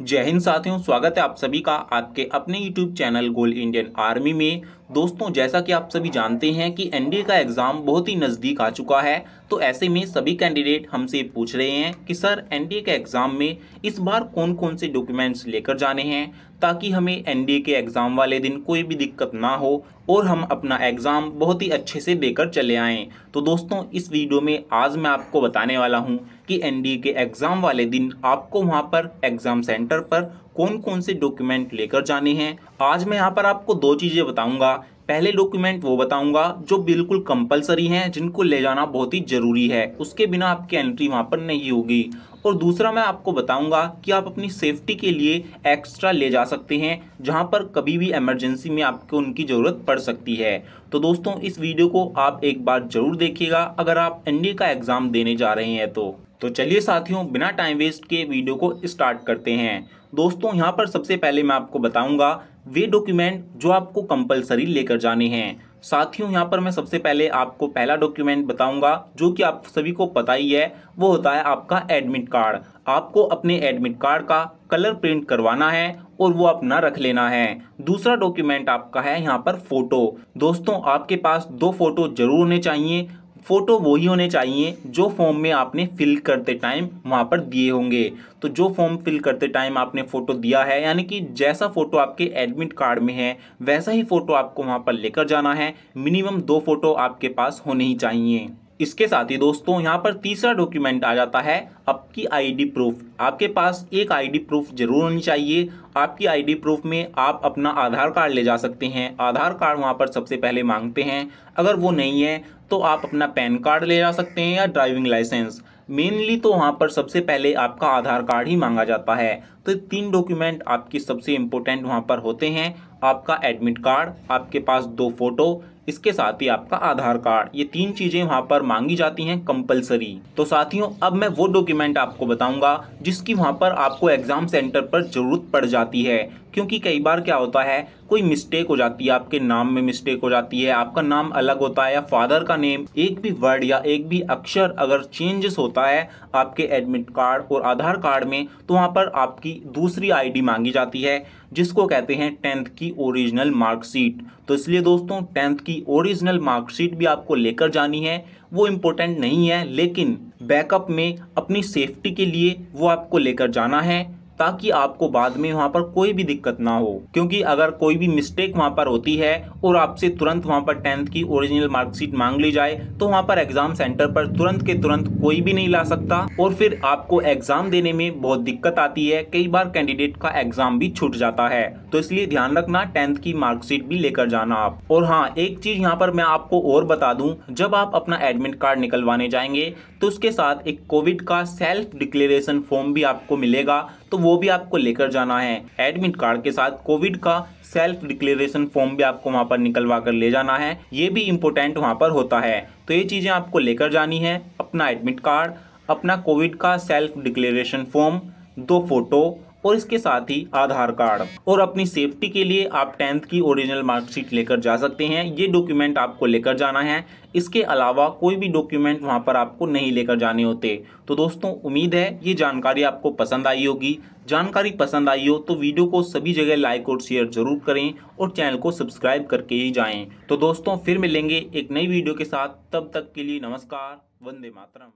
जय हिंद साथियों स्वागत है आप सभी का आपके अपने YouTube channel goal Indian army में दोस्तों जैसा कि आप सभी जानते हैं कि एनडीए का एग्ज़ाम बहुत ही नज़दीक आ चुका है तो ऐसे में सभी कैंडिडेट हमसे पूछ रहे हैं कि सर एनडीए के एग्ज़ाम में इस बार कौन कौन से डॉक्यूमेंट्स लेकर जाने हैं ताकि हमें एनडीए के एग्ज़ाम वाले दिन कोई भी दिक्कत ना हो और हम अपना एग्ज़ाम बहुत ही अच्छे से देकर चले आएँ तो दोस्तों इस वीडियो में आज मैं आपको बताने वाला हूँ कि एनडीए के एग्ज़ाम वाले दिन आपको वहाँ पर एग्ज़ाम सेंटर पर कौन कौन से डॉक्यूमेंट लेकर जाने हैं आज मैं यहाँ पर आपको दो चीज़ें बताऊँगा बताऊंगा पहले डॉक्यूमेंट वो बताऊंगा जो बिल्कुल कंपलसरी हैं जिनको ले जाना बहुत ही ज़रूरी है उसके बिना आपकी एंट्री वहाँ पर नहीं होगी और दूसरा मैं आपको बताऊंगा कि आप अपनी सेफ्टी के लिए एक्स्ट्रा ले जा सकते हैं जहां पर कभी भी इमरजेंसी में आपको उनकी ज़रूरत पड़ सकती है तो दोस्तों इस वीडियो को आप एक बार ज़रूर देखिएगा अगर आप एनडीए का एग्ज़ाम देने जा रहे हैं तो तो चलिए साथियों बिना टाइम वेस्ट के वीडियो को स्टार्ट करते हैं दोस्तों यहाँ पर सबसे पहले मैं आपको बताऊंगा वे डॉक्यूमेंट जो आपको कंपलसरी लेकर जाने हैं साथियों यहाँ पर मैं सबसे पहले आपको पहला डॉक्यूमेंट बताऊंगा जो कि आप सभी को पता ही है वो होता है आपका एडमिट कार्ड आपको अपने एडमिट कार्ड का कलर प्रिंट करवाना है और वो अपना रख लेना है दूसरा डॉक्यूमेंट आपका है यहाँ पर फ़ोटो दोस्तों आपके पास दो फोटो जरूर होने चाहिए फ़ोटो वही होने चाहिए जो फॉर्म में आपने फिल करते टाइम वहाँ पर दिए होंगे तो जो फॉर्म फिल करते टाइम आपने फ़ोटो दिया है यानी कि जैसा फ़ोटो आपके एडमिट कार्ड में है वैसा ही फ़ोटो आपको वहाँ पर लेकर जाना है मिनिमम दो फ़ोटो आपके पास होने ही चाहिए इसके साथ ही दोस्तों यहाँ पर तीसरा डॉक्यूमेंट आ जाता है आपकी आईडी प्रूफ आपके पास एक आईडी प्रूफ जरूर होनी चाहिए आपकी आईडी प्रूफ में आप अपना आधार कार्ड ले जा सकते हैं आधार कार्ड वहाँ पर सबसे पहले मांगते हैं अगर वो नहीं है तो आप अपना पैन कार्ड ले जा सकते हैं या ड्राइविंग लाइसेंस मेनली तो वहाँ पर सबसे पहले आपका आधार कार्ड ही मांगा जाता है तो तीन डॉक्यूमेंट आपके सबसे इम्पोर्टेंट वहाँ पर होते हैं आपका एडमिट कार्ड आपके पास दो फोटो इसके साथ ही आपका आधार कार्ड ये तीन चीज़ें वहां पर मांगी जाती हैं कंपलसरी तो साथियों अब मैं वो डॉक्यूमेंट आपको बताऊंगा जिसकी वहाँ पर आपको एग्ज़ाम सेंटर पर ज़रूरत पड़ जाती है क्योंकि कई बार क्या होता है कोई मिस्टेक हो जाती है आपके नाम में मिस्टेक हो जाती है आपका नाम अलग होता है या फादर का नेम एक भी वर्ड या एक भी अक्षर अगर चेंजेस होता है आपके एडमिट कार्ड और आधार कार्ड में तो वहाँ पर आपकी दूसरी आईडी मांगी जाती है जिसको कहते हैं टेंथ की ओरिजिनल मार्कशीट तो इसलिए दोस्तों टेंथ की ओरिजिनल मार्कशीट भी आपको लेकर जानी है वो इम्पोर्टेंट नहीं है लेकिन बैकअप में अपनी सेफ्टी के लिए वो आपको लेकर जाना है ताकि आपको बाद में वहाँ पर कोई भी दिक्कत ना हो क्योंकि अगर कोई भी मिस्टेक वहाँ पर होती है और आपसे तुरंत वहाँ पर टेंथ की ओरिजिनल मार्कशीट मांग ली जाए तो वहाँ पर एग्जाम सेंटर पर तुरंत के तुरंत कोई भी नहीं ला सकता और फिर आपको एग्जाम देने में बहुत दिक्कत आती है कई बार कैंडिडेट का एग्जाम भी छूट जाता है तो इसलिए ध्यान रखना टेंथ की मार्कशीट भी लेकर जाना आप और हाँ एक चीज यहाँ पर मैं आपको और बता दू जब आप अपना एडमिट कार्ड निकलवाने जाएंगे तो उसके साथ एक कोविड का सेल्फ डिक्लेरेशन फॉर्म भी आपको मिलेगा तो वो भी आपको लेकर जाना है एडमिट कार्ड के साथ कोविड का सेल्फ डिक्लेरेशन फॉर्म भी आपको वहाँ पर निकलवा कर ले जाना है ये भी इम्पोर्टेंट वहाँ पर होता है तो ये चीज़ें आपको लेकर जानी है अपना एडमिट कार्ड अपना कोविड का सेल्फ डिक्लेरेशन फॉर्म दो फोटो और इसके साथ ही आधार कार्ड और अपनी सेफ्टी के लिए आप टेंथ की ओरिजिनल मार्कशीट लेकर जा सकते हैं ये डॉक्यूमेंट आपको लेकर जाना है इसके अलावा कोई भी डॉक्यूमेंट वहाँ पर आपको नहीं लेकर जाने होते तो दोस्तों उम्मीद है ये जानकारी आपको पसंद आई होगी जानकारी पसंद आई हो तो वीडियो को सभी जगह लाइक और शेयर जरूर करें और चैनल को सब्सक्राइब करके ही जाएं तो दोस्तों फिर मिलेंगे एक नई वीडियो के साथ तब तक के लिए नमस्कार वंदे मातरम